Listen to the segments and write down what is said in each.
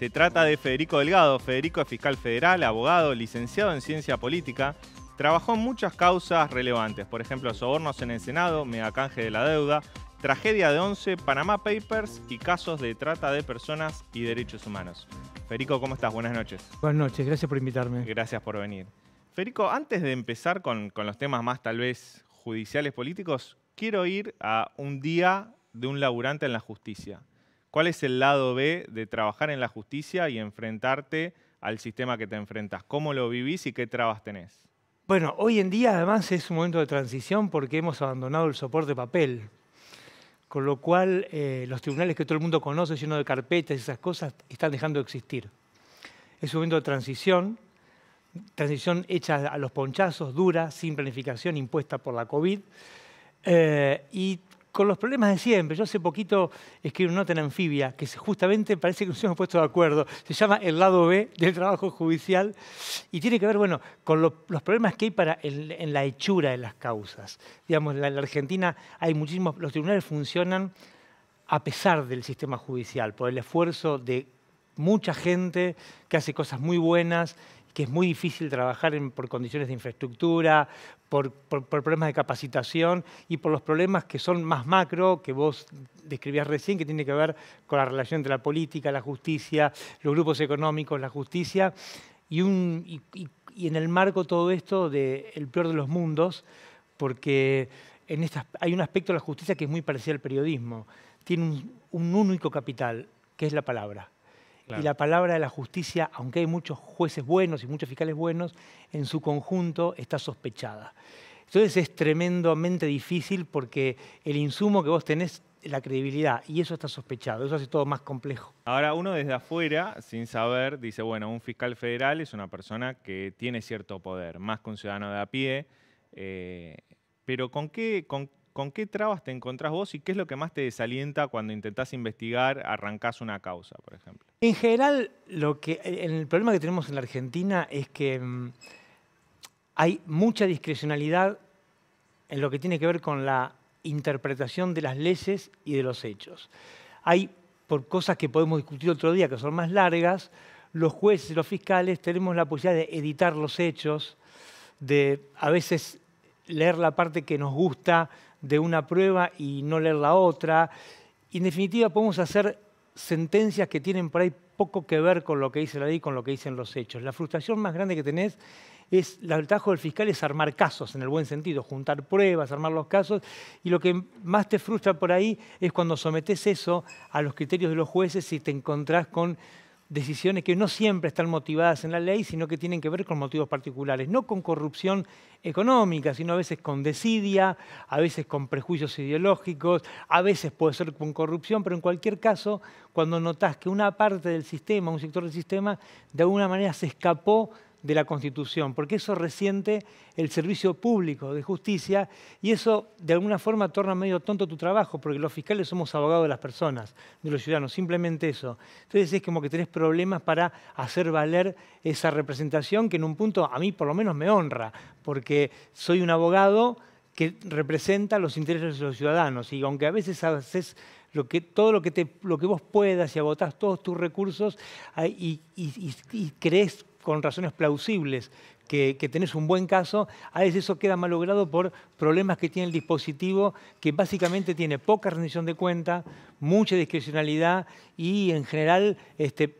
Se trata de Federico Delgado. Federico es fiscal federal, abogado, licenciado en ciencia política. Trabajó en muchas causas relevantes, por ejemplo, sobornos en el Senado, canje de la deuda, tragedia de 11, Panamá Papers y casos de trata de personas y derechos humanos. Federico, ¿cómo estás? Buenas noches. Buenas noches, gracias por invitarme. Gracias por venir. Federico, antes de empezar con, con los temas más tal vez judiciales políticos, quiero ir a un día de un laburante en la justicia. ¿Cuál es el lado B de trabajar en la justicia y enfrentarte al sistema que te enfrentas? ¿Cómo lo vivís y qué trabas tenés? Bueno, hoy en día además es un momento de transición porque hemos abandonado el soporte papel. Con lo cual, eh, los tribunales que todo el mundo conoce, llenos de carpetas y esas cosas, están dejando de existir. Es un momento de transición, transición hecha a los ponchazos, dura, sin planificación, impuesta por la COVID. Eh, y con los problemas de siempre. Yo hace poquito escribí una nota en anfibia que justamente parece que nos hemos puesto de acuerdo. Se llama el lado B del trabajo judicial y tiene que ver bueno, con los problemas que hay para en la hechura de las causas. Digamos, en la, la Argentina hay muchísimos, los tribunales funcionan a pesar del sistema judicial, por el esfuerzo de mucha gente que hace cosas muy buenas que es muy difícil trabajar por condiciones de infraestructura, por, problemas de capacitación y por los problemas que son más macro, que vos describías recién, que tiene que ver con la relación entre la política, la justicia, los grupos económicos, la justicia, y, en el marco todo esto del el peor de los mundos, porque hay un aspecto de la justicia que es muy parecido al periodismo. Tiene un único capital, que es la palabra. Y la palabra de la justicia, aunque hay muchos jueces buenos y muchos fiscales buenos, en su conjunto está sospechada. Entonces es tremendamente difícil porque el insumo que vos tenés la credibilidad y eso está sospechado, eso hace todo más complejo. Ahora uno desde afuera, sin saber, dice, bueno, un fiscal federal es una persona que tiene cierto poder, más que un ciudadano de a pie, eh, pero ¿con qué, con ¿Con qué trabas te encontrás vos y qué es lo que más te desalienta cuando intentás investigar, arrancás una causa, por ejemplo? En general, lo que, el problema que tenemos en la Argentina es que mm, hay mucha discrecionalidad en lo que tiene que ver con la interpretación de las leyes y de los hechos. Hay, por cosas que podemos discutir otro día, que son más largas, los jueces y los fiscales tenemos la posibilidad de editar los hechos, de a veces leer la parte que nos gusta, de una prueba y no leer la otra. en definitiva, podemos hacer sentencias que tienen por ahí poco que ver con lo que dice la ley y con lo que dicen los hechos. La frustración más grande que tenés es, el trabajo del fiscal es armar casos, en el buen sentido, juntar pruebas, armar los casos, y lo que más te frustra por ahí es cuando sometes eso a los criterios de los jueces y te encontrás con decisiones que no siempre están motivadas en la ley, sino que tienen que ver con motivos particulares, no con corrupción económica, sino a veces con desidia, a veces con prejuicios ideológicos, a veces puede ser con corrupción, pero en cualquier caso, cuando notas que una parte del sistema, un sector del sistema, de alguna manera se escapó de la Constitución, porque eso resiente el servicio público de justicia y eso de alguna forma torna medio tonto tu trabajo, porque los fiscales somos abogados de las personas, de los ciudadanos, simplemente eso. Entonces es como que tenés problemas para hacer valer esa representación que en un punto a mí por lo menos me honra, porque soy un abogado que representa los intereses de los ciudadanos y aunque a veces haces lo que, todo lo que, te, lo que vos puedas y agotás todos tus recursos y, y, y crees con razones plausibles que, tenés un buen caso, a veces eso queda malogrado por problemas que tiene el dispositivo, que básicamente tiene poca rendición de cuenta, mucha discrecionalidad y en general este,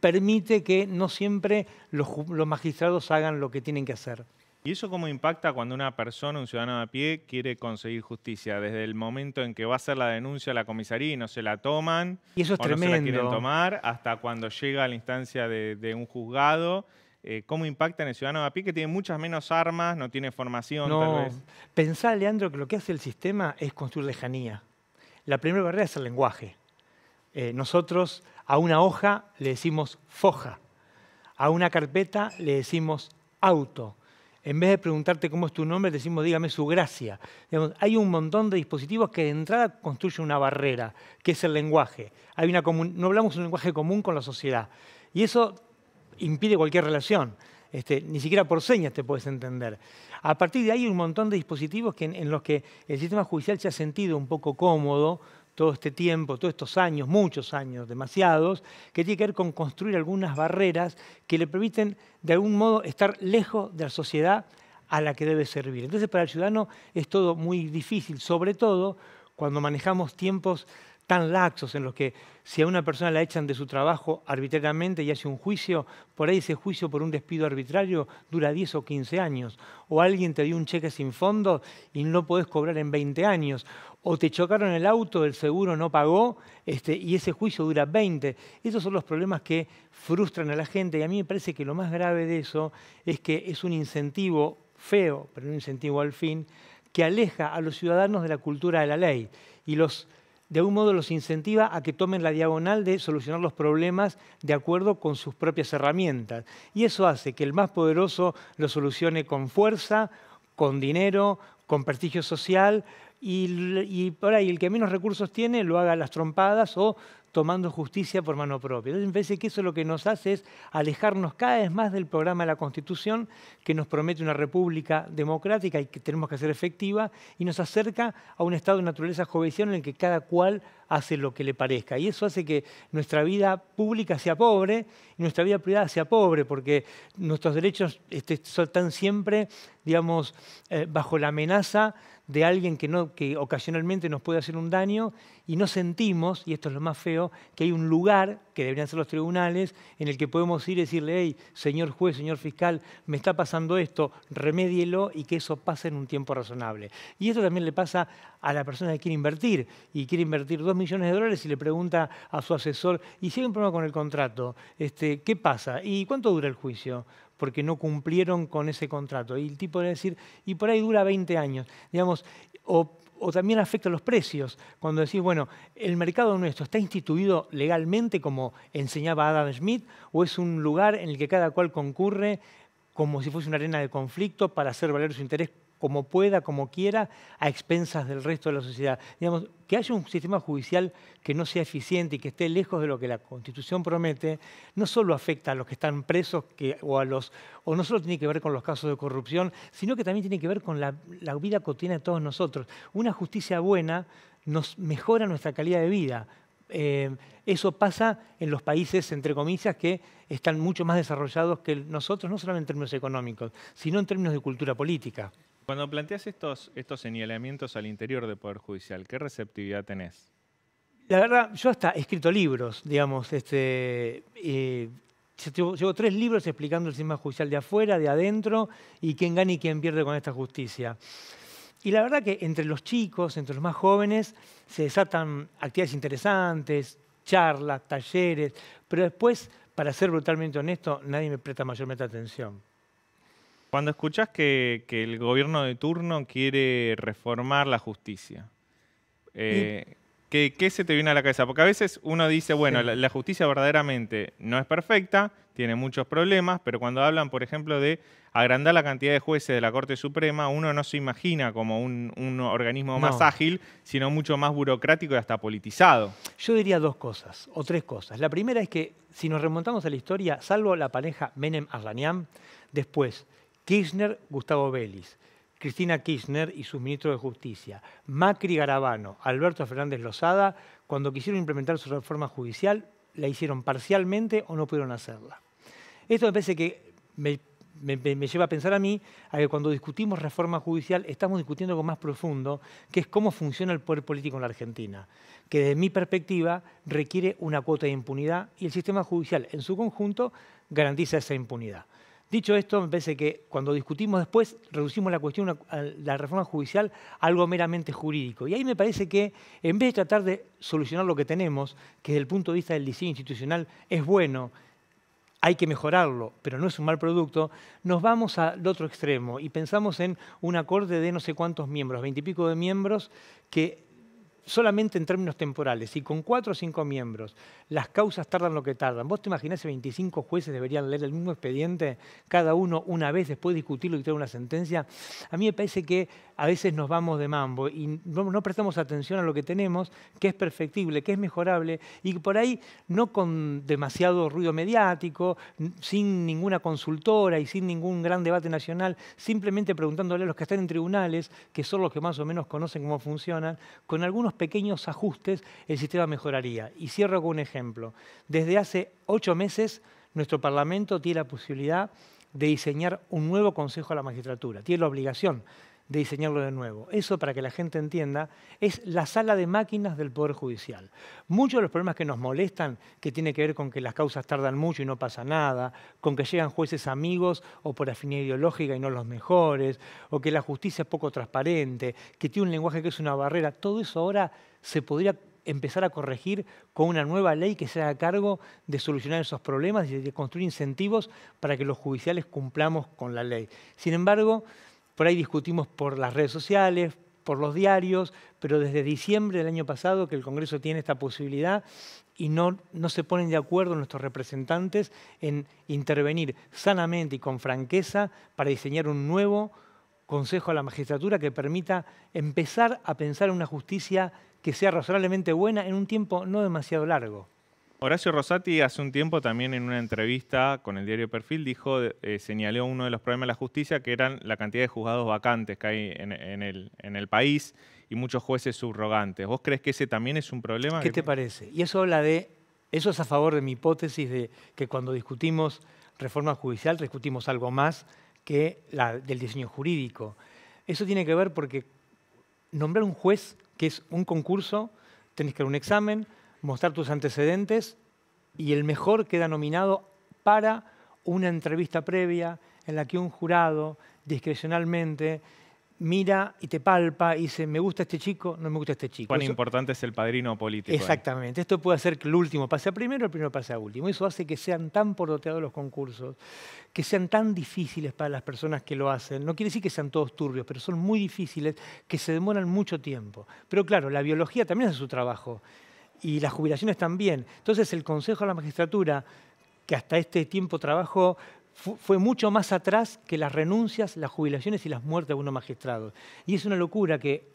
permite que no siempre los magistrados hagan lo que tienen que hacer. ¿Y eso cómo impacta cuando una persona, un ciudadano a pie, quiere conseguir justicia? Desde el momento en que va a hacer la denuncia a la comisaría y no se la toman, y eso es no se la quieren tomar, hasta cuando llega a la instancia de, un juzgado. Eh, ¿Cómo impacta en el ciudadano a pie que tiene muchas menos armas, no tiene formación no. tal vez? Pensá, Leandro, que lo que hace el sistema es construir lejanía. La primera barrera es el lenguaje. Eh, nosotros a una hoja le decimos foja, a una carpeta le decimos auto en vez de preguntarte cómo es tu nombre, decimos dígame su gracia. hay un montón de dispositivos que de entrada construyen una barrera, que es el lenguaje. no hablamos un lenguaje común con la sociedad. Y eso impide cualquier relación. Este, ni siquiera por señas te puedes entender. A partir de ahí hay un montón de dispositivos que, en los que el sistema judicial se ha sentido un poco cómodo, todo este tiempo, todos estos años, muchos años, demasiados, que tiene que ver con construir algunas barreras que le permiten de algún modo estar lejos de la sociedad a la que debe servir. Entonces para el ciudadano es todo muy difícil, sobre todo cuando manejamos tiempos tan laxos en los que si a una persona la echan de su trabajo arbitrariamente y hace un juicio, por ahí ese juicio por un despido arbitrario dura 10 o 15 años, o alguien te dio un cheque sin fondo y no podés cobrar en 20 años, o te chocaron el auto, el seguro no pagó este, y ese juicio dura 20. Esos son los problemas que frustran a la gente y a mí me parece que lo más grave de eso es que es un incentivo feo, pero un incentivo al fin, que aleja a los ciudadanos de la cultura de la ley y los de algún modo los incentiva a que tomen la diagonal de solucionar los problemas de acuerdo con sus propias herramientas. Y eso hace que el más poderoso lo solucione con fuerza, con dinero, con prestigio social, y, por ahí el que menos recursos tiene lo haga a las trompadas o tomando justicia por mano propia. Entonces me parece que eso lo que nos hace es alejarnos cada vez más del programa de la Constitución que nos promete una república democrática y que tenemos que hacer efectiva y nos acerca a un estado de naturaleza jovencial en el que cada cual hace lo que le parezca. Y eso hace que nuestra vida pública sea pobre y nuestra vida privada sea pobre porque nuestros derechos este, están siempre, digamos, eh, bajo la amenaza de alguien que, no, que ocasionalmente nos puede hacer un daño y no sentimos, y esto es lo más feo, que hay un lugar, que deberían ser los tribunales, en el que podemos ir y decirle, hey, señor juez, señor fiscal, me está pasando esto, remédielo y que eso pase en un tiempo razonable. Y esto también le pasa a la persona que quiere invertir y quiere invertir dos millones de dólares y le pregunta a su asesor, y si hay un problema con el contrato, este, ¿qué pasa? ¿Y cuánto dura el juicio? porque no cumplieron con ese contrato. Y el tipo debe decir, y por ahí dura 20 años. Digamos, o, también afecta a los precios, cuando decís, bueno, el mercado nuestro está instituido legalmente, como enseñaba Adam Smith, o es un lugar en el que cada cual concurre como si fuese una arena de conflicto para hacer valer su interés como pueda, como quiera, a expensas del resto de la sociedad. Digamos, que haya un sistema judicial que no sea eficiente y que esté lejos de lo que la Constitución promete, no solo afecta a los que están presos o a los o no solo tiene que ver con los casos de corrupción, sino que también tiene que ver con la, vida cotidiana de todos nosotros. Una justicia buena nos mejora nuestra calidad de vida, eh, eso pasa en los países, entre comillas, que están mucho más desarrollados que nosotros, no solamente en términos económicos, sino en términos de cultura política. Cuando planteas estos, estos señalamientos al interior del Poder Judicial, ¿qué receptividad tenés? La verdad, yo hasta he escrito libros, digamos. Este, llevo tres libros explicando el sistema judicial de afuera, de adentro, y quién gana y quién pierde con esta justicia. Y la verdad que entre los chicos, entre los más jóvenes, se desatan actividades interesantes, charlas, talleres, pero después, para ser brutalmente honesto, nadie me presta mayormente atención. Cuando escuchás que, el gobierno de turno quiere reformar la justicia, eh, ¿qué, se te viene a la cabeza? Porque a veces uno dice, bueno, la, justicia verdaderamente no es perfecta, tiene muchos problemas, pero cuando hablan, por ejemplo, de agrandar la cantidad de jueces de la Corte Suprema, uno no se imagina como un, organismo más ágil, sino mucho más burocrático y hasta politizado. Yo diría dos cosas, o tres cosas. La primera es que, si nos remontamos a la historia, salvo la pareja menem arlaniam después Kirchner, Gustavo Vélez, Cristina Kirchner y sus ministros de Justicia, Macri Garabano, Alberto Fernández Lozada, cuando quisieron implementar su reforma judicial, la hicieron parcialmente o no pudieron hacerla. Esto me parece que me, lleva a pensar a mí a que cuando discutimos reforma judicial estamos discutiendo algo más profundo, que es cómo funciona el poder político en la Argentina, que desde mi perspectiva requiere una cuota de impunidad y el sistema judicial en su conjunto garantiza esa impunidad. Dicho esto, me parece que cuando discutimos después, reducimos la cuestión la reforma judicial a algo meramente jurídico. Y ahí me parece que, en vez de tratar de solucionar lo que tenemos, que desde el punto de vista del diseño institucional es bueno, hay que mejorarlo, pero no es un mal producto, nos vamos al otro extremo y pensamos en un acorde de no sé cuántos miembros, veintipico de miembros, que solamente en términos temporales, y con cuatro o cinco miembros, las causas tardan lo que tardan. ¿Vos te imaginás que 25 jueces deberían leer el mismo expediente, cada uno una vez después discutirlo y tener una sentencia? A mí me parece que a veces nos vamos de mambo y no prestamos atención a lo que tenemos, que es perfectible, que es mejorable, y por ahí no con demasiado ruido mediático, sin ninguna consultora y sin ningún gran debate nacional, simplemente preguntándole a los que están en tribunales, que son los que más o menos conocen cómo funcionan, con algunos pequeños ajustes el sistema mejoraría. Y cierro con un ejemplo. Desde hace ocho meses nuestro Parlamento tiene la posibilidad de diseñar un nuevo Consejo a la Magistratura. Tiene la obligación de diseñarlo de nuevo. Eso, para que la gente entienda, es la sala de máquinas del Poder Judicial. Muchos de los problemas que nos molestan, que tiene que ver con que las causas tardan mucho y no pasa nada, con que llegan jueces amigos o por afinidad ideológica y no los mejores, o que la justicia es poco transparente, que tiene un lenguaje que es una barrera, todo eso ahora se podría empezar a corregir con una nueva ley que sea a cargo de solucionar esos problemas y de construir incentivos para que los judiciales cumplamos con la ley. Sin embargo, por ahí discutimos por las redes sociales, por los diarios, pero desde diciembre del año pasado que el Congreso tiene esta posibilidad y no, se ponen de acuerdo nuestros representantes en intervenir sanamente y con franqueza para diseñar un nuevo consejo a la magistratura que permita empezar a pensar en una justicia que sea razonablemente buena en un tiempo no demasiado largo. Horacio Rosati hace un tiempo también en una entrevista con el diario Perfil dijo, eh, señaló uno de los problemas de la justicia que eran la cantidad de juzgados vacantes que hay en, el, país y muchos jueces subrogantes. ¿Vos crees que ese también es un problema? ¿Qué te parece? Y eso habla de, eso es a favor de mi hipótesis de que cuando discutimos reforma judicial discutimos algo más que la del diseño jurídico. Eso tiene que ver porque nombrar un juez, que es un concurso, tenés que dar un examen, mostrar tus antecedentes y el mejor queda nominado para una entrevista previa en la que un jurado discrecionalmente mira y te palpa y dice, me gusta este chico, no me gusta este chico. Cuán importante es el padrino político. Exactamente. Esto puede hacer que el último pase a primero, el primero pase a último. Eso hace que sean tan pordoteados los concursos, que sean tan difíciles para las personas que lo hacen. No quiere decir que sean todos turbios, pero son muy difíciles, que se demoran mucho tiempo. Pero claro, la biología también hace su trabajo y las jubilaciones también. Entonces el Consejo de la Magistratura, que hasta este tiempo trabajó, fue mucho más atrás que las renuncias, las jubilaciones y las muertes de unos magistrados. Y es una locura que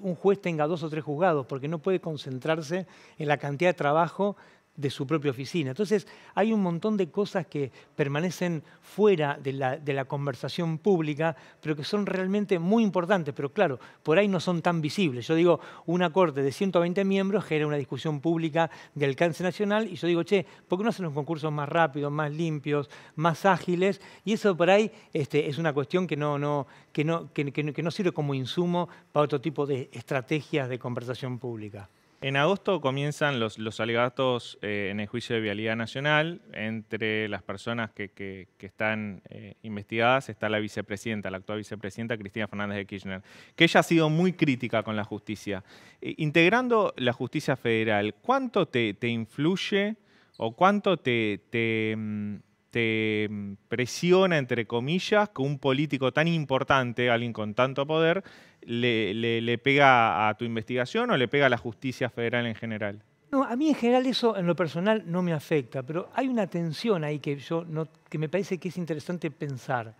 un juez tenga dos o tres juzgados, porque no puede concentrarse en la cantidad de trabajo de su propia oficina. Entonces, hay un montón de cosas que permanecen fuera de la, conversación pública, pero que son realmente muy importantes, pero claro, por ahí no son tan visibles. Yo digo, una corte de 120 miembros genera una discusión pública de alcance nacional y yo digo, che, ¿por qué no hacen los concursos más rápidos, más limpios, más ágiles? Y eso por ahí este, es una cuestión que no, que no sirve como insumo para otro tipo de estrategias de conversación pública. En agosto comienzan los, los alegatos eh, en el juicio de vialidad nacional. Entre las personas que, están eh, investigadas está la vicepresidenta, la actual vicepresidenta Cristina Fernández de Kirchner, que ella ha sido muy crítica con la justicia. Eh, integrando la justicia federal, ¿cuánto te, influye o cuánto te, te, mm, te mm, presiona, entre comillas, que un político tan importante, alguien con tanto poder, le, pega a tu investigación o le pega a la justicia federal en general? No, a mí en general eso en lo personal no me afecta, pero hay una tensión ahí que, yo que me parece que es interesante pensar.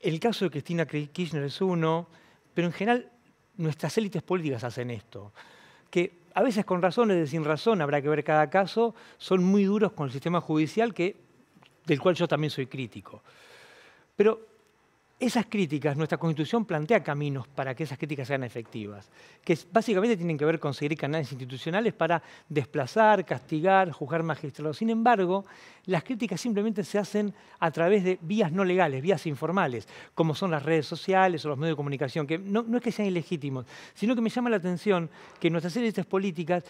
El caso de Cristina Kirchner es uno, pero en general nuestras élites políticas hacen esto, que a veces con razones de sin razón, habrá que ver cada caso, son muy duros con el sistema judicial que, del cual yo también soy crítico. Pero esas críticas, nuestra Constitución plantea caminos para que esas críticas sean efectivas, que básicamente tienen que ver con seguir canales institucionales para desplazar, castigar, juzgar magistrados. Sin embargo, las críticas simplemente se hacen a través de vías no legales, vías informales, como son las redes sociales o los medios de comunicación, que no, es que sean ilegítimos, sino que me llama la atención que nuestras élites políticas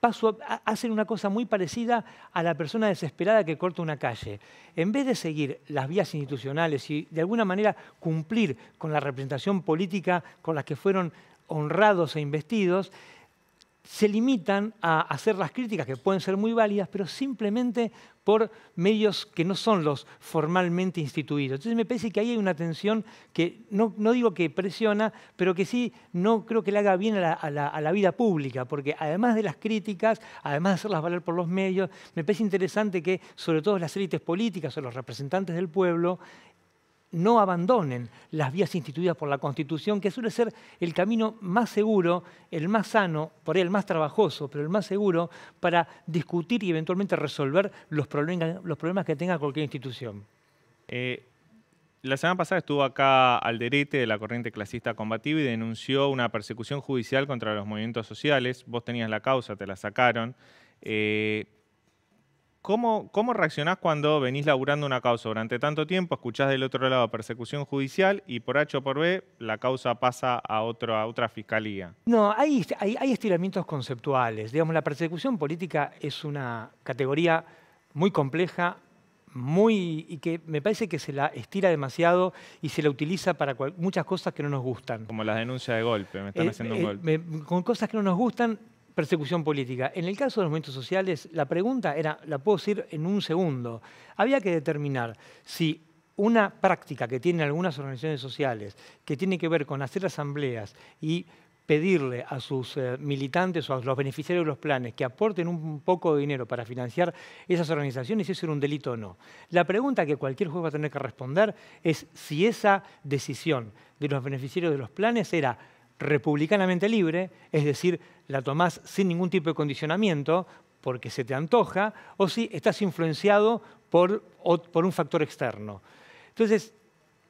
paso a, hacen una cosa muy parecida a la persona desesperada que corta una calle. En vez de seguir las vías institucionales y de alguna manera cumplir con la representación política con la que fueron honrados e investidos, se limitan a hacer las críticas que pueden ser muy válidas, pero simplemente por medios que no son los formalmente instituidos. Entonces me parece que ahí hay una tensión que no, digo que presiona, pero que sí no creo que le haga bien a la, a la, vida pública, porque además de las críticas, además de hacerlas valer por los medios, me parece interesante que sobre todo las élites políticas o los representantes del pueblo no abandonen las vías instituidas por la Constitución, que suele ser el camino más seguro, el más sano, por ahí el más trabajoso, pero el más seguro para discutir y eventualmente resolver los problemas, que tenga cualquier institución. Eh, la semana pasada estuvo acá Alderete de la corriente clasista combativa y denunció una persecución judicial contra los movimientos sociales. Vos tenías la causa, te la sacaron. Eh, ¿Cómo, reaccionás cuando venís laburando una causa durante tanto tiempo, escuchás del otro lado persecución judicial y por H o por B la causa pasa a, a otra fiscalía? No, hay, hay, estiramientos conceptuales. Digamos, la persecución política es una categoría muy compleja, muy y que me parece que se la estira demasiado y se la utiliza para muchas cosas que no nos gustan. Como las denuncias de golpe, me están eh, haciendo un eh, golpe. con cosas que no nos gustan persecución política. En el caso de los movimientos sociales, la pregunta era, la puedo decir en un segundo, había que determinar si una práctica que tienen algunas organizaciones sociales, que tiene que ver con hacer asambleas y pedirle a sus eh, militantes o a los beneficiarios de los planes que aporten un poco de dinero para financiar esas organizaciones, si eso era un delito o no. La pregunta que cualquier juez va a tener que responder es si esa decisión de los beneficiarios de los planes era republicanamente libre, es decir, la tomás sin ningún tipo de condicionamiento porque se te antoja, o si estás influenciado por, por un factor externo. Entonces,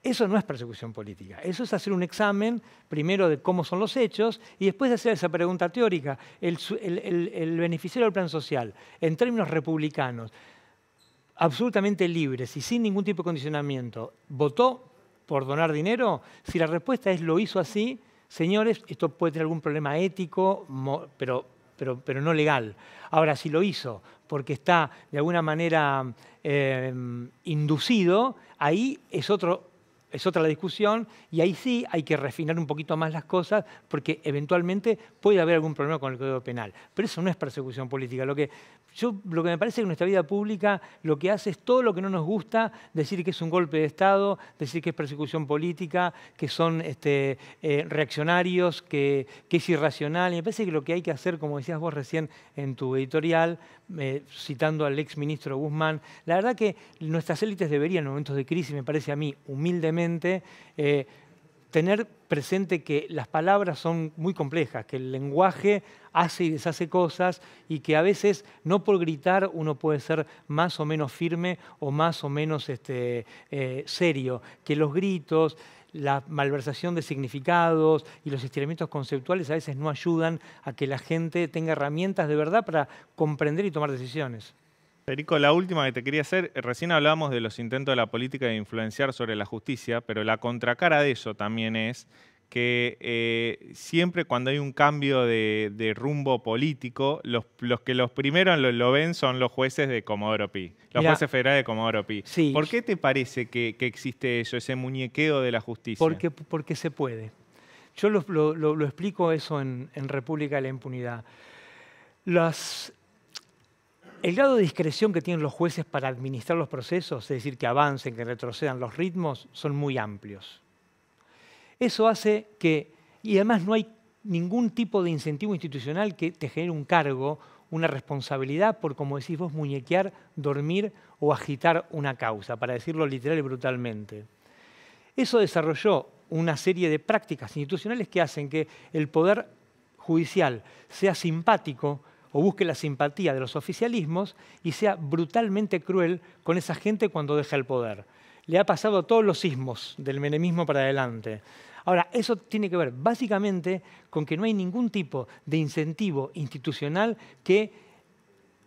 eso no es persecución política, eso es hacer un examen primero de cómo son los hechos y después de hacer esa pregunta teórica, el, beneficiario del plan social, en términos republicanos, absolutamente libres y sin ningún tipo de condicionamiento, ¿votó por donar dinero? Si la respuesta es lo hizo así, señores, esto puede tener algún problema ético, pero, no legal. Ahora, si lo hizo porque está de alguna manera eh, inducido, ahí es, otro, es otra la discusión y ahí sí hay que refinar un poquito más las cosas porque eventualmente puede haber algún problema con el Código Penal. Pero eso no es persecución política. Lo que yo lo que me parece que nuestra vida pública lo que hace es todo lo que no nos gusta, decir que es un golpe de Estado, decir que es persecución política, que son este, eh, reaccionarios, que, es irracional. Y me parece que lo que hay que hacer, como decías vos recién en tu editorial, eh, citando al ex ministro Guzmán, la verdad que nuestras élites deberían en momentos de crisis, me parece a mí, humildemente, eh, tener presente que las palabras son muy complejas, que el lenguaje hace y deshace cosas y que a veces no por gritar uno puede ser más o menos firme o más o menos este, eh, serio, que los gritos, la malversación de significados y los estiramientos conceptuales a veces no ayudan a que la gente tenga herramientas de verdad para comprender y tomar decisiones. Perico, la última que te quería hacer, eh, recién hablábamos de los intentos de la política de influenciar sobre la justicia, pero la contracara de eso también es que eh, siempre cuando hay un cambio de, rumbo político, los, que los primeros lo, ven son los jueces de Comodoro Pi, los jueces federales de Comodoro Pi. ¿Por qué te parece que, existe eso, ese muñequeo de la justicia? Porque, porque se puede. Yo lo, explico eso en, en, República de la Impunidad. Las, el grado de discreción que tienen los jueces para administrar los procesos, es decir, que avancen, que retrocedan los ritmos, son muy amplios. Eso hace que, y además no hay ningún tipo de incentivo institucional que te genere un cargo, una responsabilidad por, como decís vos, muñequear, dormir o agitar una causa, para decirlo literal y brutalmente. Eso desarrolló una serie de prácticas institucionales que hacen que el poder judicial sea simpático o busque la simpatía de los oficialismos y sea brutalmente cruel con esa gente cuando deja el poder. Le ha pasado todos los sismos del menemismo para adelante. Ahora, eso tiene que ver básicamente con que no hay ningún tipo de incentivo institucional que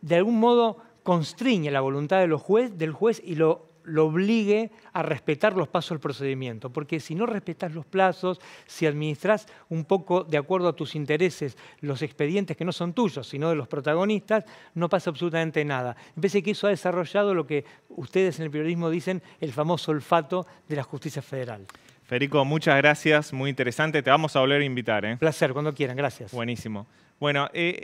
de algún modo constriñe la voluntad juez, del juez y lo lo obligue a respetar los pasos del procedimiento, porque si no respetas los plazos, si administras un poco de acuerdo a tus intereses los expedientes que no son tuyos, sino de los protagonistas, no pasa absolutamente nada. parece que eso ha desarrollado lo que ustedes en el periodismo dicen el famoso olfato de la justicia federal. Federico, muchas gracias, muy interesante. Te vamos a volver a invitar. ¿eh? Placer, cuando quieran, gracias. Buenísimo. Bueno, eh,